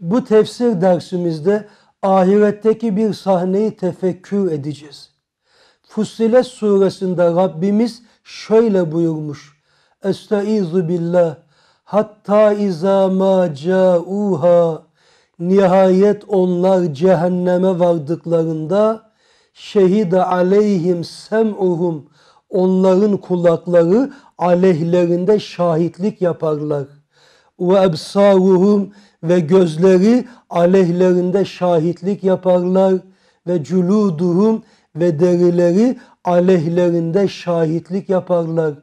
Bu tefsir dersimizde ahiretteki bir sahneyi tefekkür edeceğiz. Fussilet suresinde Rabbimiz şöyle buyurmuş. Estaizu billah hatta izâ mâ câûhâ nihayet onlar cehenneme vardıklarında şehide aleyhim sem'uhum onların kulakları aleyhlerinde şahitlik yaparlar ve ebsaruhum ve gözleri aleyhlerinde şahitlik yaparlar ve culuduhum ve derileri aleyhlerinde şahitlik yaparlar.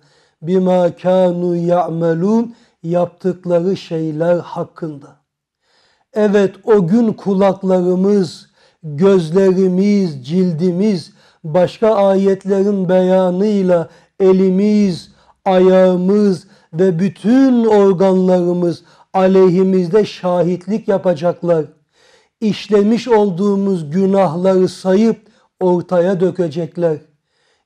Bima kanu ya'melun yaptıkları şeyler hakkında. Evet o gün kulaklarımız, gözlerimiz, cildimiz başka ayetlerin beyanıyla elimiz, ayağımız, ve bütün organlarımız aleyhimizde şahitlik yapacaklar. İşlemiş olduğumuz günahları sayıp ortaya dökecekler.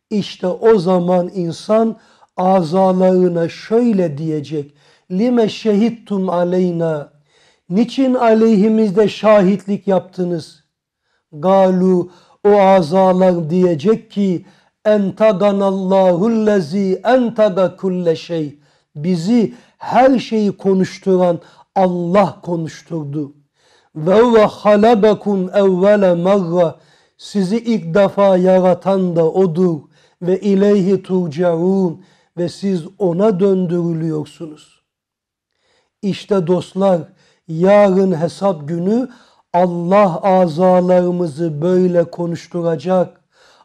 İşte o zaman insan azalarına şöyle diyecek. Lime şehittum aleyna. Niçin aleyhimizde şahitlik yaptınız? Galu o azalar diyecek ki entagana lezi entaga kulle şey bizi her şeyi konuşturan Allah konuşturdu. Ve ve halabekum evvele merre sizi ilk defa yaratan da odur ve ileyhi turcaun ve siz ona döndürülüyorsunuz. İşte dostlar yarın hesap günü Allah azalarımızı böyle konuşturacak.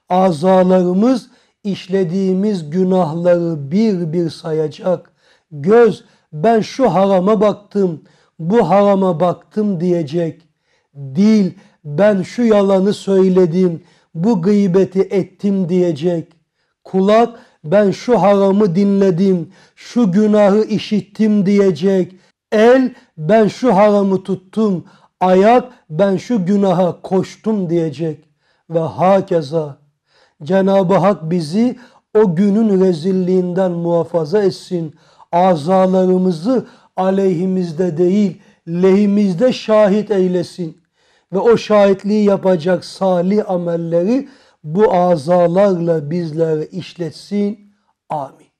Azalarımız işlediğimiz günahları bir bir sayacak göz ben şu harama baktım, bu harama baktım diyecek. Dil ben şu yalanı söyledim, bu gıybeti ettim diyecek. Kulak ben şu haramı dinledim, şu günahı işittim diyecek. El ben şu haramı tuttum, ayak ben şu günaha koştum diyecek. Ve hakeza Cenab-ı Hak bizi o günün rezilliğinden muhafaza etsin azalarımızı aleyhimizde değil lehimizde şahit eylesin. Ve o şahitliği yapacak salih amelleri bu azalarla bizlere işletsin. Amin.